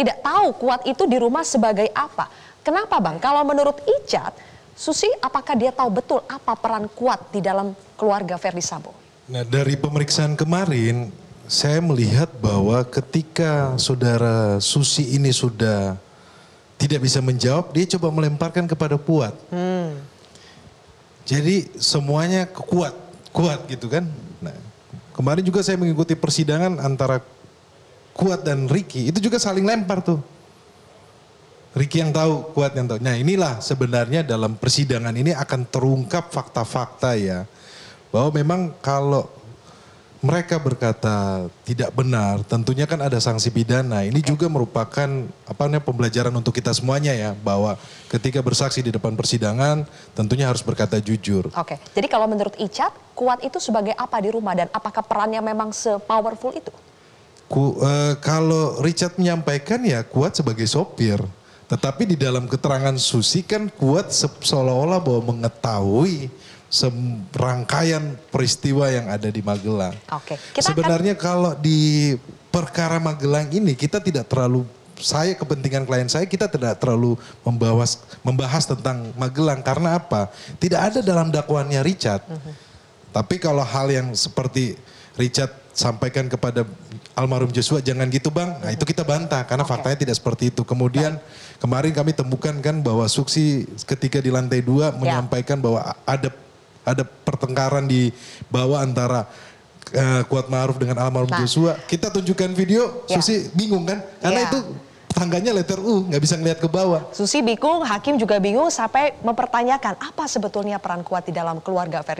tidak tahu kuat itu di rumah sebagai apa. Kenapa Bang? Kalau menurut Icat, Susi apakah dia tahu betul apa peran kuat di dalam keluarga Verdi Sambo? Nah dari pemeriksaan kemarin, saya melihat bahwa ketika saudara Susi ini sudah tidak bisa menjawab, dia coba melemparkan kepada kuat. Hmm. Jadi semuanya kuat, kuat gitu kan. Nah, kemarin juga saya mengikuti persidangan antara Kuat dan Ricky itu juga saling lempar tuh. Ricky yang tahu, Kuat yang tahu. Nah inilah sebenarnya dalam persidangan ini akan terungkap fakta-fakta ya. Bahwa memang kalau mereka berkata tidak benar, tentunya kan ada sanksi pidana. Ini juga merupakan apa namanya pembelajaran untuk kita semuanya ya bahwa ketika bersaksi di depan persidangan tentunya harus berkata jujur. Oke. Jadi kalau menurut Icat, Kuat itu sebagai apa di rumah dan apakah perannya memang se-powerful itu? Ku, uh, kalau Richard menyampaikan ya kuat sebagai sopir. Tetapi di dalam keterangan Susi kan kuat se seolah-olah bahwa mengetahui rangkaian peristiwa yang ada di Magelang. Oke. Okay. Sebenarnya akan... kalau di perkara Magelang ini kita tidak terlalu saya kepentingan klien saya kita tidak terlalu membahas membahas tentang Magelang karena apa? Tidak ada dalam dakwaannya Richard. Mm -hmm. Tapi kalau hal yang seperti Richard sampaikan kepada almarhum Joshua jangan gitu bang. Nah itu kita bantah karena okay. faktanya tidak seperti itu. Kemudian Baik. kemarin kami temukan kan bahwa Suksi ketika di lantai dua ya. menyampaikan bahwa ada ada pertengkaran di bawah antara uh, Kuat Ma'ruf dengan almarhum nah. Joshua. Kita tunjukkan video, ya. Susi bingung kan? Karena ya. itu tangganya letter U, nggak bisa ngelihat ke bawah. Susi bingung, Hakim juga bingung sampai mempertanyakan apa sebetulnya peran Kuat di dalam keluarga Ferry.